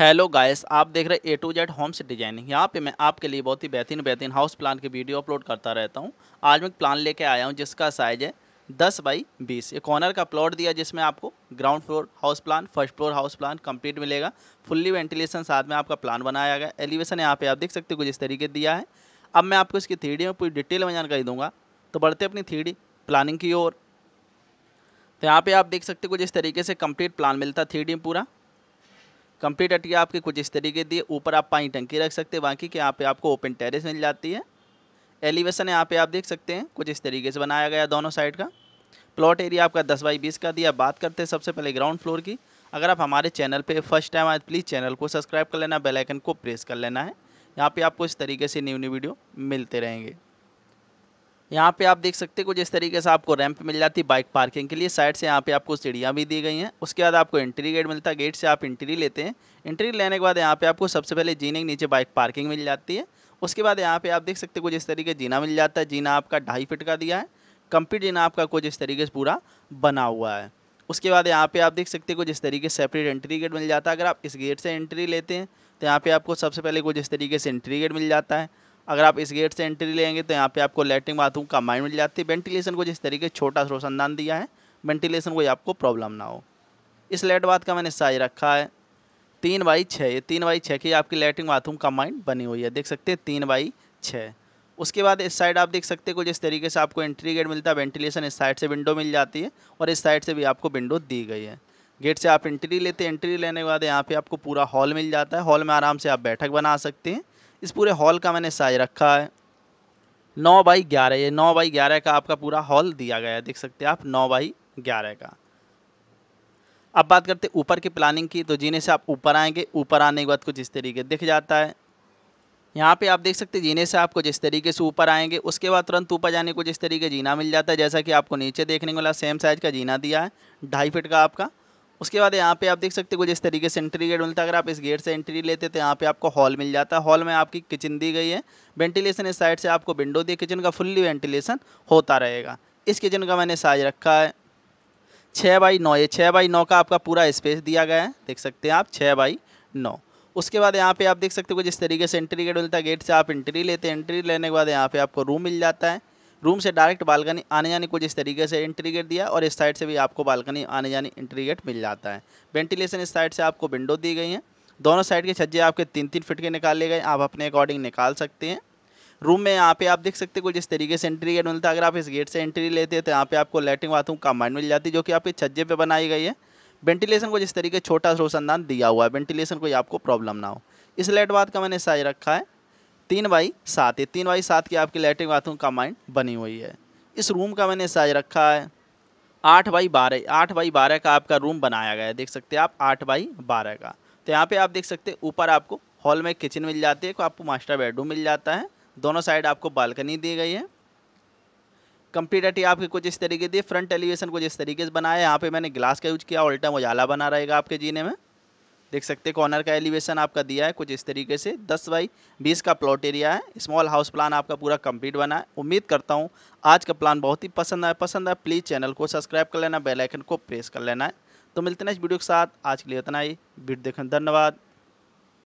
hello guys आप देख रहे A to Z homes designing यहाँ पे मैं आपके लिए बहुत ही बेहतरीन बेहतरीन हाउस प्लान की वीडियो अपलोड करता रहता हूँ आज मैं एक प्लान लेके आया हूँ जिसका साइज है दस बाई बीस ये कॉर्नर का प्लॉट दिया जिसमें आपको ground floor house plan first floor house plan complete मिलेगा फुल्ली वेंटिलेशन साथ में आपका प्लान बनाया गया एलिवेशन यहाँ पे आप देख सकते हो कुछ इस तरीके दिया है अब मैं आपको इसकी थ्री में पूरी डिटेल में जानकारी दूंगा तो बढ़ते अपनी थ्री प्लानिंग की ओर तो यहाँ पर आप देख सकते हो कुछ इस तरीके से कम्प्लीट प्लान मिलता है थ्री पूरा कंप्लीट अटिया आपकी कुछ इस तरीके दी ऊपर आप पानी टंकी रख सकते हैं बाकी कि यहाँ पे आपको ओपन टेरेस मिल जाती है एलिवेशन यहाँ पे आप देख सकते हैं कुछ इस तरीके से बनाया गया दोनों साइड का प्लॉट एरिया आपका दस बाई बीस का दिया बात करते हैं सबसे पहले ग्राउंड फ्लोर की अगर आप हमारे चैनल पर फर्स्ट टाइम आए प्लीज़ चैनल को सब्सक्राइब कर लेना बेलाइकन को प्रेस कर लेना है यहाँ पर आपको इस तरीके से न्यू न्यू वीडियो मिलते रहेंगे यहाँ पे आप देख सकते हो जिस तरीके से आपको रैंप मिल जाती है बाइक पार्किंग के लिए साइड से यहाँ पे आपको सीढ़ियाँ भी दी गई हैं उसके बाद आपको एंट्री गेट मिलता है गेट से आप एंट्री लेते हैं एंट्री लेने के बाद यहाँ पे आपको सबसे पहले जीने के नीचे बाइक पार्किंग मिल जाती है उसके बाद यहाँ पे आप देख सकते हो कुछ इस तरीके जीना मिल जाता है जीना आपका ढाई फिट का दिया है कंप्लीट जीना आपका कुछ इस तरीके से पूरा बना हुआ है उसके बाद यहाँ पे आप देख सकते हो कुछ इस तरीके सेपरेट एंट्री गेट मिल जाता है अगर आप इस गेट से एंट्री लेते हैं तो यहाँ पे आपको सबसे पहले कुछ इस तरीके से एंट्री गेट मिल जाता है अगर आप इस गेट से एंट्री लेंगे तो यहाँ पे आपको लेटरिन बाथरूम का माइंड मिल जाती है वेंटिलेशन को जिस तरीके छोटा रोशनदान दिया है वेंटिलेशन कोई आपको प्रॉब्लम ना हो इस लेट बाथ का मैंने साइज रखा है तीन बाई छः ये तीन बाई छः की आपकी लेटरिन बाथरूम का माइंड बनी हुई है देख सकते हैं तीन बाई छः उसके बाद इस साइड आप देख सकते कुछ जिस तरीके से आपको एंट्री गेट मिलता है वेंटिलेशन इस साइड से विंडो मिल जाती है और इस साइड से भी आपको विंडो दी गई है गेट से आप एंट्री लेते हैं एंट्री लेने के बाद यहाँ पे आपको पूरा हॉल मिल जाता है हॉल में आराम से आप बैठक बना सकते हैं इस पूरे हॉल का मैंने साइज रखा है नौ बाई ग्यारह ये नौ बाई ग्यारह का आपका पूरा हॉल दिया गया है देख सकते हैं आप नौ बाई ग्यारह का अब बात करते हैं ऊपर की प्लानिंग की तो जीने से आप ऊपर आएंगे ऊपर आने के बाद कुछ इस तरीके दिख जाता है यहाँ पे आप देख सकते हैं जीने से आपको जिस तरीके से ऊपर आएंगे उसके बाद तुरंत ऊपर जाने को जिस तरीके जीना मिल जाता है जैसा कि आपको नीचे देखने को मिला सेम साइज़ का जीना दिया है ढाई फिट का आपका उसके बाद यहाँ पे आप देख सकते हो कुछ इस तरीके से एंट्री गेट मिलता है अगर आप इस गेट से एंट्री लेते तो यहाँ पे आपको हॉल मिल जाता है हॉल में आपकी किचन दी गई है वेंटिलेशन इस साइड से आपको विंडो दी किचन का फुल्ली वेंटिलेशन होता रहेगा इस किचन का मैंने साइज रखा है छः बाई नौ ये छः बाई नौ का आपका पूरा स्पेस दिया गया है देख सकते हैं आप छः बाई नौ उसके बाद यहाँ पे आप देख सकते हो कुछ जिस तरीके से एंट्री गेट मिलता है गेट से आप एंट्री लेते हैं एंट्री लेने के बाद यहाँ पे आपको रूम मिल जाता है रूम से डायरेक्ट बालकनी आने जाने कुछ इस तरीके से एंट्री गेट दिया और इस साइड से भी आपको बालकनी आने जाने एंट्री गेट मिल जाता है वेंटिलेशन इस साइड से आपको विंडो दी गई हैं दोनों साइड के छज्जे आपके तीन तीन फिट के निकाले गए आप अपने अकॉर्डिंग निकाल सकते हैं रूम में यहाँ पे आप देख सकते हैं कुछ इस तरीके से एंट्री गेट मिलता है अगर आप इस गेट से एंट्री लेते हैं तो यहाँ पे आपको लेटरिन बाथरूम कम्बाइंड मिल जाती है जो कि आपके छज्जे पे बनाई गई है वेंटिलेशन को जिस तरीके छोटा रोशनदान दिया हुआ है वेंटिलेशन कोई आपको प्रॉब्लम ना हो इस लेट बात का मैंने साइज रखा है तीन बाई सात ये तीन बाई सात की आपकी लेटरिन बाथरूम कंबाइंड बनी हुई है इस रूम का मैंने साइज रखा है आठ बाई बारह आठ बाई बारह का आपका रूम बनाया गया है देख सकते हैं आप आठ बाई बारह का तो यहाँ पे आप देख सकते हैं ऊपर आपको हॉल में किचन मिल जाती है आपको मास्टर बेडरूम मिल जाता है दोनों साइड आपको बालकनी दी गई है कंप्लीटली आपके कुछ इस तरीके दी फ्रंट एलिवेशन कुछ इस तरीके से बनाया है यहाँ पर मैंने ग्लास का यूज किया उल्टा उजाला बना रहेगा आपके जीने में देख सकते हैं कॉर्नर का एलिवेशन आपका दिया है कुछ इस तरीके से दस बाई बीस का प्लॉट एरिया है स्मॉल हाउस प्लान आपका पूरा कंप्लीट बना है उम्मीद करता हूँ आज का प्लान बहुत ही पसंद आया पसंद आया प्लीज़ चैनल को सब्सक्राइब कर लेना बेलाइकन को प्रेस कर लेना है तो मिलते हैं इस वीडियो के साथ आज के लिए इतना ही वीडियो देखें धन्यवाद